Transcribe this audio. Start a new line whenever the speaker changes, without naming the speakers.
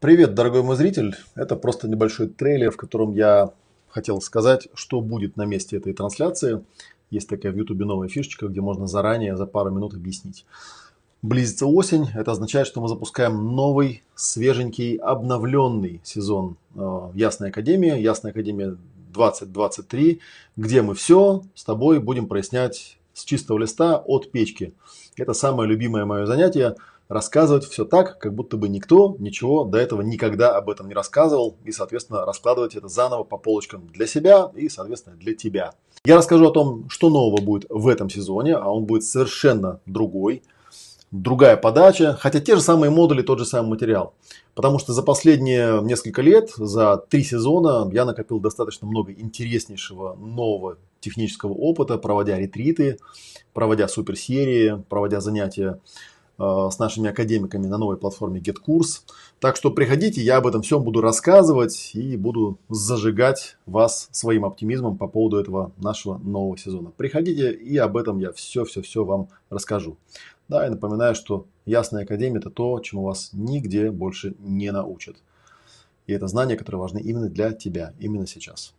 Привет, дорогой мой зритель. Это просто небольшой трейлер, в котором я хотел сказать, что будет на месте этой трансляции. Есть такая в Ютубе новая фишечка, где можно заранее за пару минут объяснить. Близится осень, это означает, что мы запускаем новый, свеженький, обновленный сезон Ясной э, Академии, Ясная Академия 2023, где мы все с тобой будем прояснять с чистого листа от печки. Это самое любимое мое занятие – рассказывать все так, как будто бы никто ничего до этого никогда об этом не рассказывал, и, соответственно, раскладывать это заново по полочкам для себя и, соответственно, для тебя. Я расскажу о том, что нового будет в этом сезоне, а он будет совершенно другой другая подача, хотя те же самые модули, тот же самый материал. Потому что за последние несколько лет, за три сезона, я накопил достаточно много интереснейшего нового технического опыта, проводя ретриты, проводя суперсерии, проводя занятия э, с нашими академиками на новой платформе GetCourse. Так что приходите, я об этом всем буду рассказывать и буду зажигать вас своим оптимизмом по поводу этого нашего нового сезона. Приходите, и об этом я все-все-все вам расскажу. Да, и напоминаю, что Ясная Академия – это то, чему вас нигде больше не научат. И это знания, которые важны именно для тебя, именно сейчас.